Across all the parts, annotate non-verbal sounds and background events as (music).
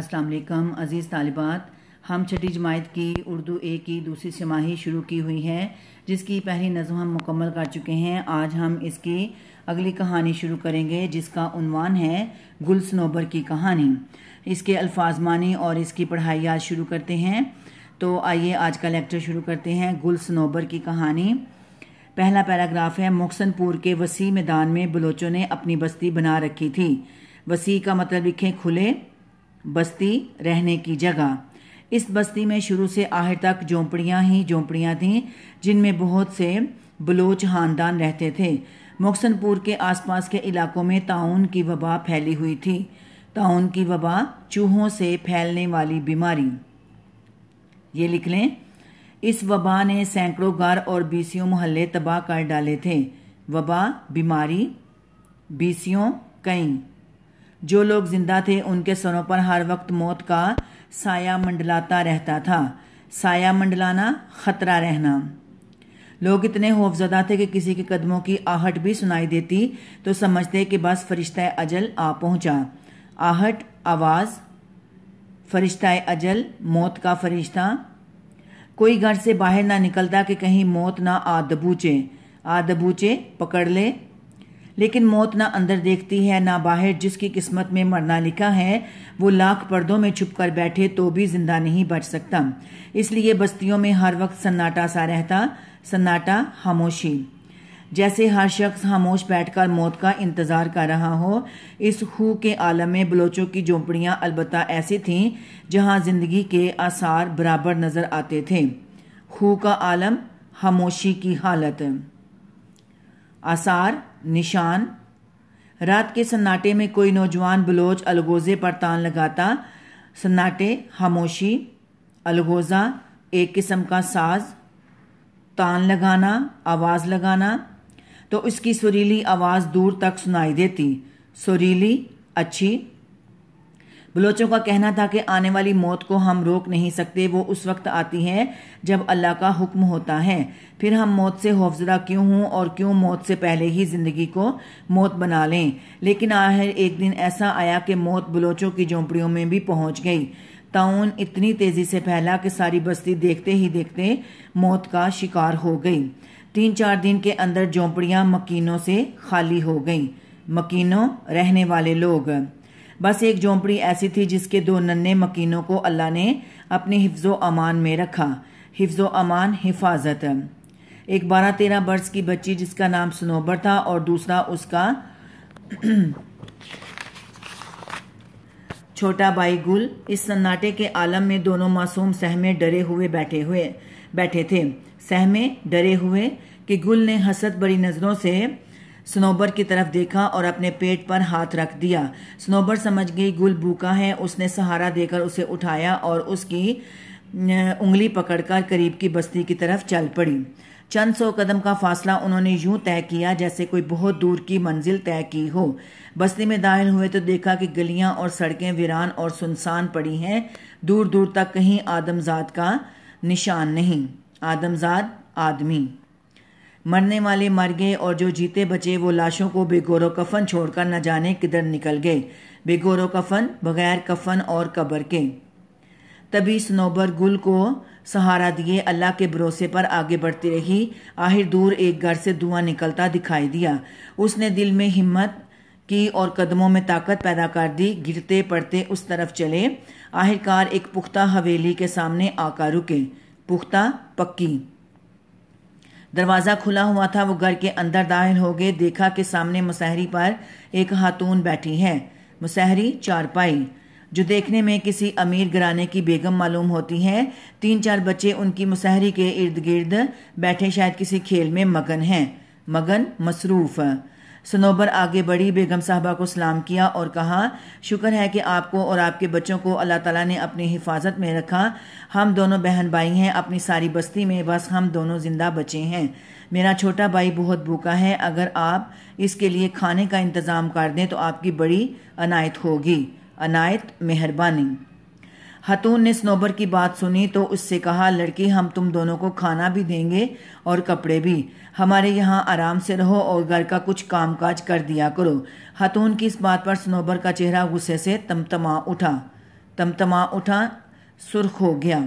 अस्सलाम वालेकुम अज़ीज़ तालिबात हम छठी जमायत की उर्दू ए की दूसरी छमाही शुरू की हुई है जिसकी पहली नज़म हम मुकम्मल कर चुके हैं आज हम इसकी अगली कहानी शुरू करेंगे जिसका उनवान है गुल सनोबर की कहानी इसके अल्फाज मानी और इसकी पढ़ाई आज शुरू करते हैं तो आइए आज का लेक्चर शुरू करते हैं गुल सनोबर की कहानी पहला पैराग्राफ है मोहसनपुर के वसी मैदान में बलोचों ने अपनी बस्ती बना रखी थी वसी का मतलब लिखें खुले बस्ती रहने की जगह इस बस्ती में शुरू से आखिर तक झोंपड़ियाँ ही झोंपड़ियाँ थीं जिनमें बहुत से बलोच खानदान रहते थे मोक्सनपुर के आसपास के इलाकों में ताउन की वबा फैली हुई थी ताउन की वबा चूहों से फैलने वाली बीमारी ये लिख लें इस वबा ने सैकड़ों घर और बीसियों मोहल्ले तबाह कर डाले थे वबा बीमारी बीसियों कई जो लोग जिंदा थे उनके सरों पर हर वक्त मौत का साया मंडलाता रहता था साया मंडलाना खतरा रहना लोग इतने खौफजदा थे कि किसी के कदमों की आहट भी सुनाई देती तो समझते कि बस फरिश्ता अजल आ पहुंचा आहट आवाज़ फरिश्ता अजल मौत का फरिश्ता कोई घर से बाहर ना निकलता कि कहीं मौत ना आ दबूचे आ दबूचे पकड़ ले लेकिन मौत ना अंदर देखती है ना बाहर जिसकी किस्मत में मरना लिखा है वो लाख पर्दों में छुप कर बैठे तो भी जिंदा नहीं बच सकता इसलिए बस्तियों में हर वक्त सन्नाटा सा रहता सन्नाटा खामोशी जैसे हर शख्स खामोश बैठकर मौत का इंतज़ार कर रहा हो इस हु के आलम में बलोचों की झोंपड़ियां अलबत् ऐसी थीं जहाँ ज़िंदगी के आसार बराबर नज़र आते थे हु का आलम खामोशी की हालत आसार निशान रात के सन्नाटे में कोई नौजवान बलोच अलगोजे पर तान लगाता सन्नाटे खामोशी अलगोजा एक किस्म का साज तान लगाना आवाज़ लगाना तो उसकी सुरीली आवाज़ दूर तक सुनाई देती सुरीली अच्छी बलोचों का कहना था कि आने वाली मौत को हम रोक नहीं सकते वो उस वक्त आती है जब अल्लाह का हुक्म होता है फिर हम मौत से हौफजदा क्यों हों और क्यों मौत से पहले ही ज़िंदगी को मौत बना लें लेकिन आखिर एक दिन ऐसा आया कि मौत बलोचों की झोंपड़ियों में भी पहुंच गई ताउन इतनी तेज़ी से फैला कि सारी बस्ती देखते ही देखते मौत का शिकार हो गई तीन चार दिन के अंदर झोंपड़ियाँ मकीनों से खाली हो गईं मकीनों रहने वाले लोग बस एक झोंपड़ी ऐसी थी जिसके दो नन्हे मकीनों को अल्लाह ने अपने हिफ्ज़ अमान में रखा हिफ्ज़ अमान हिफाजत एक बारह तेरह बर्स की बच्ची जिसका नाम स्नोबर था और दूसरा उसका (clears throat) छोटा भाई गुल इस सन्नाटे के आलम में दोनों मासूम सहमे डरे हुए बैठे हुए बैठे थे सहमे डरे हुए कि गुल ने हसत बड़ी नज़रों से स्नोबर की तरफ देखा और अपने पेट पर हाथ रख दिया स्नोबर समझ गई गुल भूखा है उसने सहारा देकर उसे उठाया और उसकी उंगली पकड़कर करीब की बस्ती की तरफ चल पड़ी चंद सौ कदम का फासला उन्होंने यूं तय किया जैसे कोई बहुत दूर की मंजिल तय की हो बस्ती में दाखिल हुए तो देखा कि गलियां और सड़कें वीरान और सुनसान पड़ी हैं दूर दूर तक कहीं आदमजात का निशान नहीं आदमजात आदमी मरने वाले मर गए और जो जीते बचे वो लाशों को बेगोरो कफन छोड़कर न जाने किधर निकल गए बेगोरो कफन बगैर कफन और कब्र के तभी स्नोबर गुल को सहारा दिए अल्लाह के भरोसे पर आगे बढ़ती रही आहिर दूर एक घर से धुआं निकलता दिखाई दिया उसने दिल में हिम्मत की और कदमों में ताकत पैदा कर दी गिरते पड़ते उस तरफ चले आखिरकार एक पुख्ता हवेली के सामने आकर रुके पुख्ता पक्की दरवाज़ा खुला हुआ था वो घर के अंदर दाखिल हो गए देखा कि सामने मुसहरी पर एक खातून बैठी है मुसहरी चारपाई जो देखने में किसी अमीर घराने की बेगम मालूम होती हैं तीन चार बच्चे उनकी मुसहरी के इर्द गिर्द बैठे शायद किसी खेल में मगन हैं मगन मसरूफ़ सनोबर आगे बढ़ी बेगम साहबा को सलाम किया और कहा शुक्र है कि आपको और आपके बच्चों को अल्लाह ताला ने अपनी हिफाजत में रखा हम दोनों बहन भाई हैं अपनी सारी बस्ती में बस हम दोनों ज़िंदा बचे हैं मेरा छोटा भाई बहुत भूखा है अगर आप इसके लिए खाने का इंतज़ाम कर दें तो आपकी बड़ी अनायत होगी अनायत मेहरबानी खतून ने स्नोबर की बात सुनी तो उससे कहा लड़की हम तुम दोनों को खाना भी देंगे और कपड़े भी हमारे यहाँ आराम से रहो और घर का कुछ कामकाज कर दिया करो हतून की इस बात पर स्नोबर का चेहरा गुस्से से तमतमा उठा तमतमा उठा सुर्ख हो गया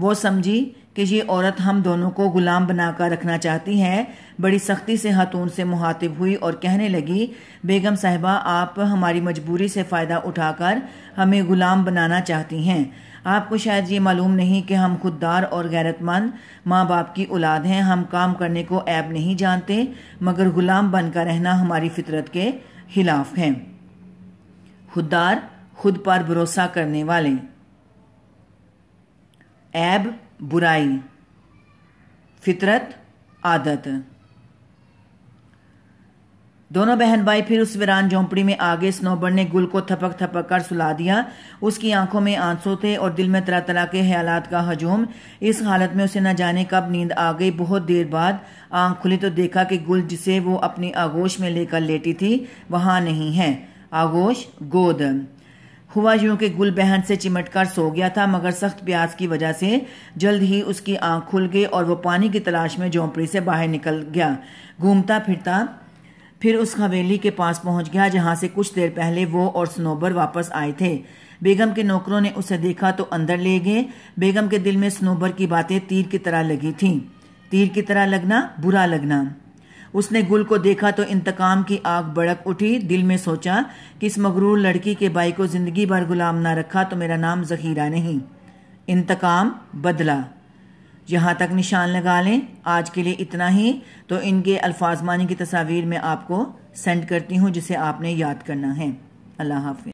वो समझी कि ये औरत हम दोनों को गुलाम बनाकर रखना चाहती है बड़ी सख्ती से हतून से मुहातिब हुई और कहने लगी बेगम साहबा आप हमारी मजबूरी से फ़ायदा उठाकर हमें गुलाम बनाना चाहती हैं आपको शायद ये मालूम नहीं कि हम खुददार और गैरतमंद माँ बाप की औलाद हैं हम काम करने को ऐब नहीं जानते मगर गुलाम बनकर रहना हमारी फितरत के खिलाफ है खुददार खुद पर भरोसा करने वाले ऐब बुराई फितरत आदत दोनों बहन भाई फिर उस वीरान झोंपड़ी में आगे स्नोबर ने गुल को थपक थपक कर सुला दिया उसकी आंखों में आंसू थे और दिल में तरह तरह के ख्यालात का हजूम इस हालत में उसे न जाने कब नींद आ गई बहुत देर बाद आंख खुली तो देखा कि गुल जिसे वो अपनी आगोश में लेकर लेटी थी वहां नहीं है आगोश गोद हुआ यूं कि बहन से चिमटकर सो गया था मगर सख्त प्यास की वजह से जल्द ही उसकी आंख खुल गई और वह पानी की तलाश में झोंपड़ी से बाहर निकल गया घूमता फिरता फिर उस हवेली के पास पहुंच गया जहां से कुछ देर पहले वो और स्नोबर वापस आए थे बेगम के नौकरों ने उसे देखा तो अंदर ले गए बेगम के दिल में स्नोबर की बातें तीर की तरह लगी थीं तीर की तरह लगना बुरा लगना उसने गुल को देखा तो इंतकाम की आग बड़क उठी दिल में सोचा कि इस मगरूर लड़की के भाई को ज़िंदगी भर गुलाम ना रखा तो मेरा नाम ज़खीरा नहीं इंतकाम बदला यहाँ तक निशान लगा लें आज के लिए इतना ही तो इनके अल्फाजमानी की तस्वीर मैं आपको सेंड करती हूँ जिसे आपने याद करना है अल्लाह हाफि